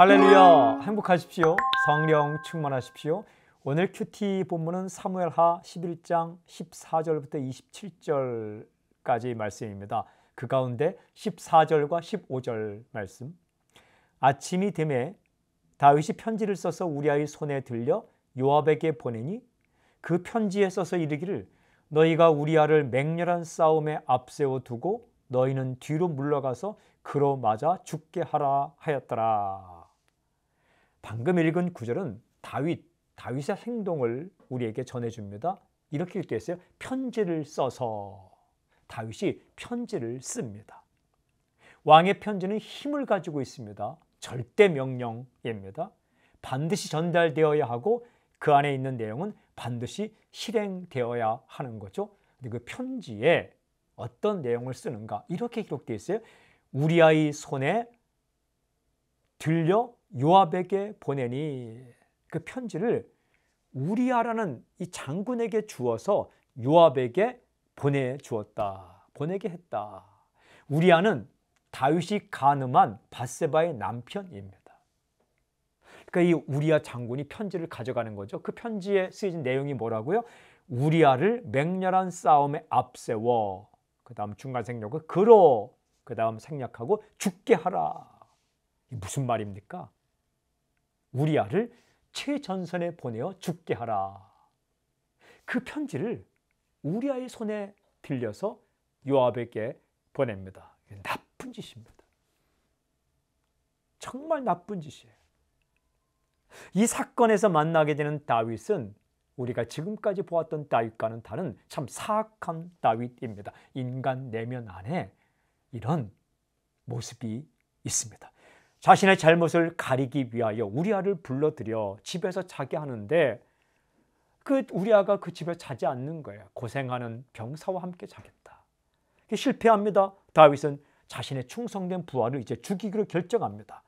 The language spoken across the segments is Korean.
할렐루야 행복하십시오 성령 충만하십시오 오늘 큐티 본문은 사무엘하 11장 14절부터 27절까지 말씀입니다 그 가운데 14절과 15절 말씀 아침이 됨에 다윗이 편지를 써서 우리아의 손에 들려 요압에게 보내니 그 편지에 써서 이르기를 너희가 우리아를 맹렬한 싸움에 앞세워 두고 너희는 뒤로 물러가서 그로 맞아 죽게 하라 하였더라 방금 읽은 구절은 다윗, 다윗의 행동을 우리에게 전해줍니다. 이렇게 읽겠어요. 편지를 써서 다윗이 편지를 씁니다. 왕의 편지는 힘을 가지고 있습니다. 절대 명령입니다. 반드시 전달되어야 하고 그 안에 있는 내용은 반드시 실행되어야 하는 거죠. 근데 그 편지에 어떤 내용을 쓰는가 이렇게 기록되어 있어요. 우리 아이 손에 들려 요압에게 보내니 그 편지를 우리아라는 이 장군에게 주어서 요압에게 보내 주었다. 보내게 했다. 우리아는 다윗이 가늠한 바세바의 남편입니다. 그러니까 이 우리아 장군이 편지를 가져가는 거죠. 그 편지에 쓰여진 내용이 뭐라고요? 우리아를 맹렬한 싸움에 앞세워. 그 다음 중간 생략을 그로. 그 다음 생략하고 죽게 하라. 무슨 말입니까? 우리아를 최전선에 보내어 죽게 하라. 그 편지를 우리아의 손에 빌려서 요압에게 보냅니다. 나쁜 짓입니다. 정말 나쁜 짓이에요. 이 사건에서 만나게 되는 다윗은 우리가 지금까지 보았던 다윗과는 다른 참 사악한 다윗입니다. 인간 내면 안에 이런 모습이 있습니다. 자신의 잘못을 가리기 위하여 우리아를 불러들여 집에서 자게 하는데 그 우리아가 그 집에 자지 않는 거예요. 고생하는 병사와 함께 자겠다. 실패합니다. 다윗은 자신의 충성된 부하를 이제 죽이기로 결정합니다.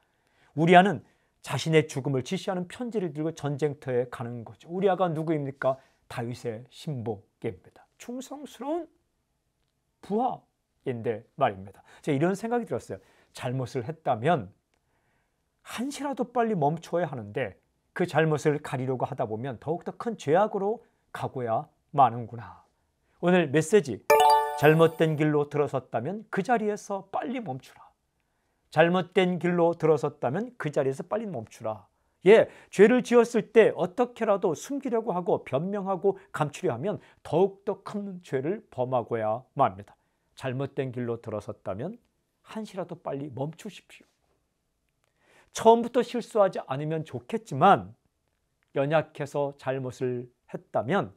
우리아는 자신의 죽음을 지시하는 편지를 들고 전쟁터에 가는 거죠. 우리아가 누구입니까? 다윗의 신복입니다. 충성스러운 부하인데 말입니다. 제가 이런 생각이 들었어요. 잘못을 했다면 한시라도 빨리 멈춰야 하는데 그 잘못을 가리려고 하다 보면 더욱더 큰 죄악으로 가고야 마는구나. 오늘 메시지 잘못된 길로 들어섰다면 그 자리에서 빨리 멈추라. 잘못된 길로 들어섰다면 그 자리에서 빨리 멈추라. 예, 죄를 지었을 때 어떻게라도 숨기려고 하고 변명하고 감추려 하면 더욱더 큰 죄를 범하고야 맙니다. 잘못된 길로 들어섰다면 한시라도 빨리 멈추십시오. 처음부터 실수하지 않으면 좋겠지만 연약해서 잘못을 했다면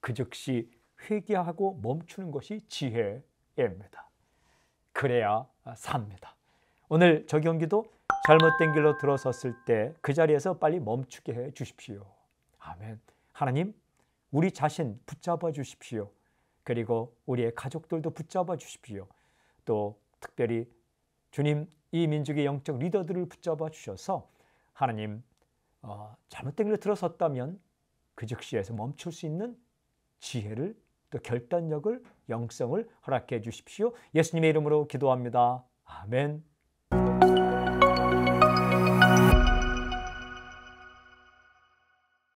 그 즉시 회개하고 멈추는 것이 지혜입니다. 그래야 삽니다. 오늘 저경기도 잘못된 길로 들어섰을 때 그 자리에서 빨리 멈추게 해 주십시오. 아멘. 하나님, 우리 자신 붙잡아 주십시오. 그리고 우리의 가족들도 붙잡아 주십시오. 또 특별히 주님 이 민족의 영적 리더들을 붙잡아 주셔서 하나님 어, 잘못된 길을 들어섰다면 그 즉시에서 멈출 수 있는 지혜를 또 결단력을 영성을 허락해 주십시오. 예수님의 이름으로 기도합니다. 아멘.